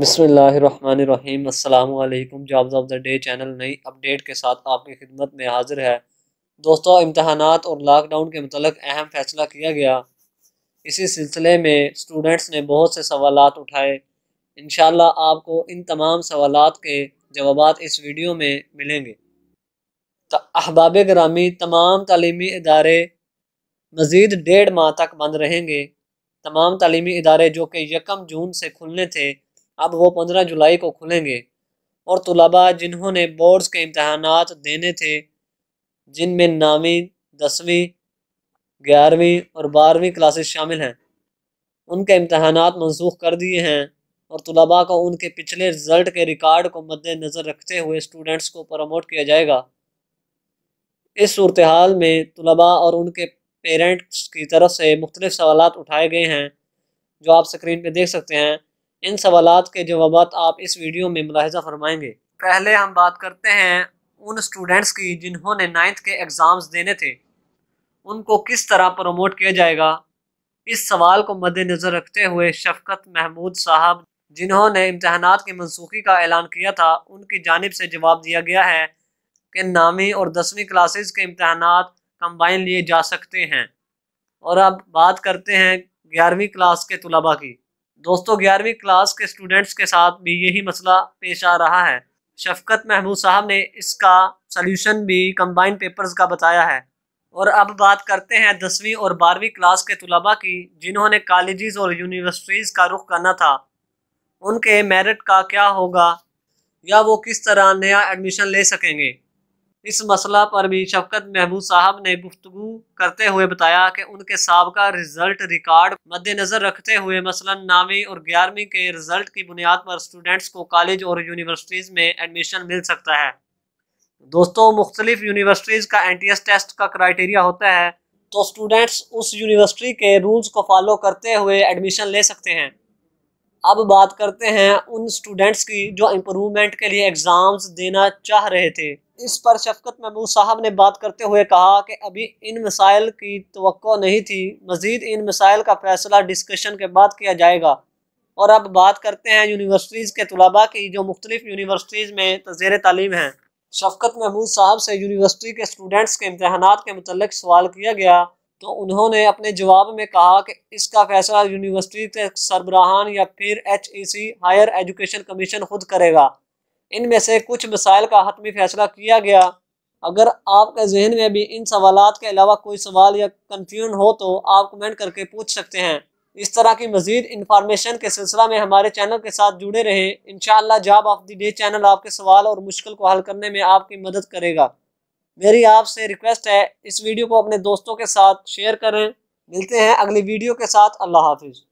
बसमीम अल्लाम jobs of the day channel नई अपडेट के साथ आपकी खिदमत में हाजिर है दोस्तों इम्तहानात और लॉकडाउन के मतलब अहम फैसला किया गया इसी सिलसिले में स्टूडेंट्स ने बहुत से सवाल उठाए इन आपको इन तमाम सवाल के जवाब इस वीडियो में मिलेंगे तो अहबाब ग्रामी तमाम तलीमी इदारे मज़ीद डेढ़ माह तक बंद रहेंगे तमाम तलीमी इदारे जो कि यकम जून से खुलने थे अब वो पंद्रह जुलाई को खुलेंगे और तलबा जिन्होंने बोर्ड्स के इम्तहान देने थे जिनमें नामी दसवीं ग्यारहवीं और बारहवीं क्लासेस शामिल हैं उनके इम्तहान मनसूख कर दिए हैं और तलबा को उनके पिछले रिजल्ट के रिकॉर्ड को मद्दनज़र रखते हुए स्टूडेंट्स को प्रमोट किया जाएगा इस सूरत हाल में तलबा और उनके पेरेंट्स की तरफ से मुख्तलिफ सवाल उठाए गए हैं जो आप स्क्रीन पर देख सकते हैं इन सवालत के जवाब आप इस वीडियो में मुलाहजा फरमाएंगे पहले हम बात करते हैं उन स्टूडेंट्स की जिन्होंने नाइन्थ के एग्ज़ाम्स देने थे उनको किस तरह प्रमोट किया जाएगा इस सवाल को मद्देनज़र रखते हुए शफकत महमूद साहब जिन्होंने इम्तहान की मनसूखी का ऐलान किया था उनकी जानब से जवाब दिया गया है कि नामी और दसवीं क्लासेस के इम्तहान कम्बाइन लिए जा सकते हैं और अब बात करते हैं ग्यारहवीं क्लास के तलबा की दोस्तों ग्यारहवीं क्लास के स्टूडेंट्स के साथ भी यही मसला पेश आ रहा है शफकत महमूद साहब ने इसका सोल्यूशन भी कम्बाइन पेपर्स का बताया है और अब बात करते हैं दसवीं और बारहवीं क्लास के तलबा की जिन्होंने कॉलेजेस और यूनिवर्सिटीज़ का रुख करना था उनके मेरिट का क्या होगा या वो किस तरह नया एडमिशन ले सकेंगे इस मसला पर भी शफकत महमूद साहब ने गुफ्तु करते हुए बताया कि उनके सबका रिजल्ट रिकॉर्ड मद्देनजर रखते हुए मसलन नौवीं और ग्यारहवीं के रिजल्ट की बुनियाद पर स्टूडेंट्स को कॉलेज और यूनिवर्सिटीज़ में एडमिशन मिल सकता है दोस्तों मुख्तलिफ यूनिवर्सिटीज़ का एन टेस्ट का क्राइटेरिया होता है तो स्टूडेंट्स उस यूनिवर्सिटी के रूल्स को फॉलो करते हुए एडमिशन ले सकते हैं अब बात करते हैं उन स्टूडेंट्स की जो इम्प्रूवमेंट के लिए एग्ज़ाम्स देना चाह रहे थे इस पर शफकत महमूद साहब ने बात करते हुए कहा कि अभी इन मसाइल की तो नहीं थी मज़ीद इन मसाइल का फ़ैसला डिस्कशन के बाद किया जाएगा और अब बात करते हैं यूनिवर्सिटीज़ के तलबा की जो मुख्तलिफ यूनिवर्सिटीज़ में तजेर तालीम हैं शफकत महमूद साहब से यूनिवर्सिटी के स्टूडेंट्स के इम्तहान के मतलब सवाल किया गया तो उन्होंने अपने जवाब में कहा कि इसका फैसला यूनिवर्सिटी के सरबराहान या फिर H E C higher education commission खुद करेगा इनमें से कुछ मसाइल का हतमी फैसला किया गया अगर आपके जहन में भी इन सवाल के अलावा कोई सवाल या कन्फ्यूजन हो तो आप कमेंट करके पूछ सकते हैं इस तरह की मजीद इंफॉर्मेशन के सिलसिला में हमारे चैनल के साथ जुड़े रहें इन job of the day channel आपके सवाल और मुश्किल को हल करने में आपकी मदद करेगा मेरी आपसे रिक्वेस्ट है इस वीडियो को अपने दोस्तों के साथ शेयर करें मिलते हैं अगली वीडियो के साथ अल्लाह हाफिज़